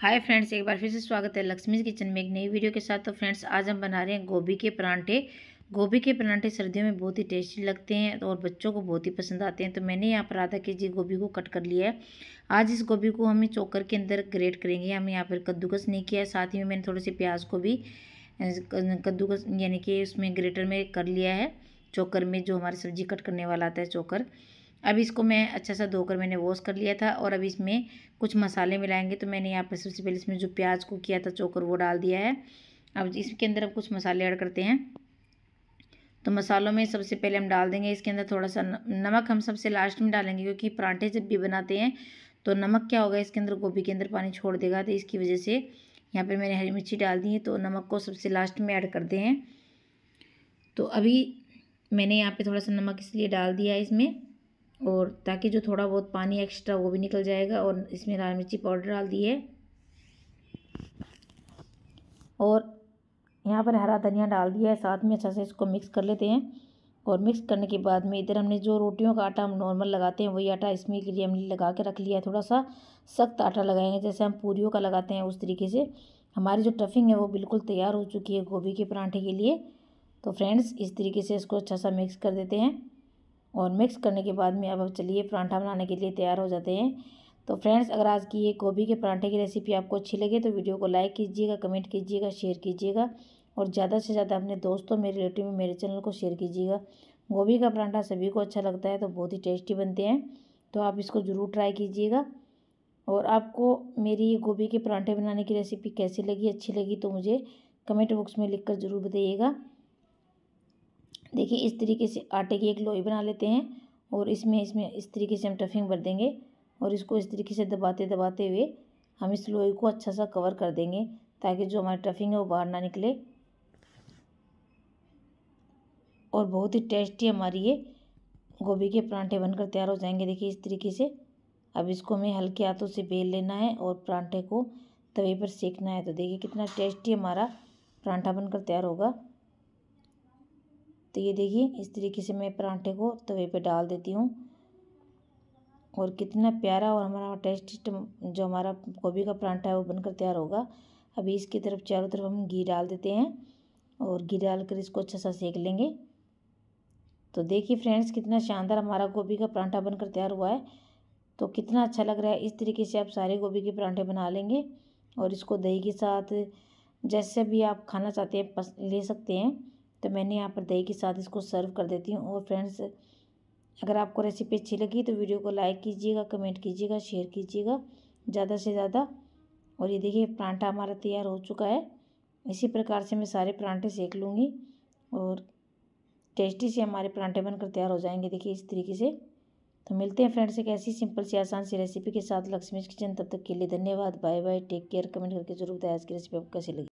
hi friends एक बार फिर से स्वागत है लक्ष्मी किचन में एक नई वीडियो के साथ तो फ्रेंड्स आज हम बना रहे हैं गोभी के परांठे गोभी के परांठे सर्दियों में बहुत ही टेस्टी लगते हैं और बच्चों को बहुत ही पसंद आते हैं तो मैंने यहाँ पर आधा के जी गोभी को कट कर लिया है आज इस गोभी को हम चोकर के अंदर ग्रेट करेंगे हम यहाँ पर कद्दूकस नहीं किया साथ ही में मैंने थोड़े से प्याज को भी कद्दूकस यानी कि उसमें ग्रेटर में कर लिया है चोकर में जो हमारी सब्जी कट करने वाला आता है चोकर अब इसको मैं अच्छा सा धोकर मैंने वॉश कर लिया था और अब इसमें कुछ मसाले मिलाएंगे तो मैंने यहाँ पर सबसे पहले इसमें जो प्याज को किया था चोकर वो डाल दिया है अब इसके अंदर अब कुछ मसाले ऐड करते हैं तो मसालों में सबसे पहले हम डाल देंगे इसके अंदर थोड़ा सा नमक हम सबसे लास्ट में डालेंगे क्योंकि पराठे जब भी बनाते हैं तो नमक क्या होगा इसके अंदर गोभी के अंदर पानी छोड़ देगा तो इसकी वजह से यहाँ पर मैंने हरी मिर्ची डाल दी है तो नमक को सबसे लास्ट में ऐड करते हैं तो अभी मैंने यहाँ पे थोड़ा सा नमक इसलिए डाल दिया है इसमें और ताकि जो थोड़ा बहुत पानी एक्स्ट्रा वो भी निकल जाएगा और इसमें लाल मिर्ची पाउडर डाल दिए और यहाँ पर हरा धनिया डाल दिया है साथ में अच्छा से इसको मिक्स कर लेते हैं और मिक्स करने के बाद में इधर हमने जो रोटियों का आटा हम नॉर्मल लगाते हैं वही आटा इसमें के लिए हमने लगा के रख लिया है थोड़ा सा सख्त आटा लगाएंगे जैसे हम पूरियों का लगाते हैं उस तरीके से हमारी जो टफिंग है वो बिल्कुल तैयार हो चुकी है गोभी के परांठे के लिए तो फ्रेंड्स इस तरीके से इसको अच्छा सा मिक्स कर देते हैं और मिक्स करने के बाद में अब हम चलिए परांठा बनाने के लिए तैयार हो जाते हैं तो फ्रेंड्स अगर आज की ये गोभी के परांठे की रेसिपी आपको अच्छी लगे तो वीडियो को लाइक कीजिएगा कमेंट कीजिएगा शेयर कीजिएगा और ज़्यादा से ज़्यादा अपने दोस्तों मेरे रिलेटिव में मेरे चैनल को शेयर कीजिएगा गोभी का परांठा सभी को अच्छा लगता है तो बहुत ही टेस्टी बनते हैं तो आप इसको ज़रूर ट्राई कीजिएगा और आपको मेरी ये गोभी के परांठे बनाने की रेसिपी कैसी लगी अच्छी लगी तो मुझे कमेंट बॉक्स में लिखकर ज़रूर बताइएगा देखिए इस तरीके से आटे की एक लोई बना लेते हैं और इसमें इसमें इस तरीके से हम टफिंग भर देंगे और इसको इस तरीके से दबाते दबाते हुए हम इस लोई को अच्छा सा कवर कर देंगे ताकि जो हमारी टफिंग है वो बाहर ना निकले और बहुत ही टेस्टी हमारी ये गोभी के परांठे बनकर तैयार हो जाएंगे देखिए इस तरीके से अब इसको हमें हल्के हाथों से बेल लेना है और परांठे को तवे पर सेकना है तो देखिए कितना टेस्टी हमारा परांठा बनकर तैयार होगा तो ये देखिए इस तरीके से मैं परांठे को तवे पे डाल देती हूँ और कितना प्यारा और हमारा टेस्टिस्ट जो हमारा गोभी का परांठा है वो बनकर तैयार होगा अभी इसकी तरफ चारों तरफ हम घी डाल देते हैं और घी डालकर इसको अच्छा सा सेक लेंगे तो देखिए फ्रेंड्स कितना शानदार हमारा गोभी का परांठा बनकर तैयार हुआ है तो कितना अच्छा लग रहा है इस तरीके से आप सारे गोभी के परांठे बना लेंगे और इसको दही के साथ जैसे भी आप खाना चाहते हैं ले सकते हैं तो मैंने यहाँ पर दही के साथ इसको सर्व कर देती हूँ और फ्रेंड्स अगर आपको रेसिपी अच्छी लगी तो वीडियो को लाइक कीजिएगा कमेंट कीजिएगा शेयर कीजिएगा ज़्यादा से ज़्यादा और ये देखिए परांठा हमारा तैयार हो चुका है इसी प्रकार से मैं सारे परांठे सेक लूँगी और टेस्टी से हमारे परांठे बनकर तैयार हो जाएंगे देखिए इस तरीके से तो मिलते हैं फ्रेंड्स एक ऐसी सिंपल सी आसान सी रेसिपी के साथ लक्ष्मी किचन तब तक के लिए धन्यवाद bye bye take care comment करके जरूर बताया आज की रेसिपी आपको कैसे लगी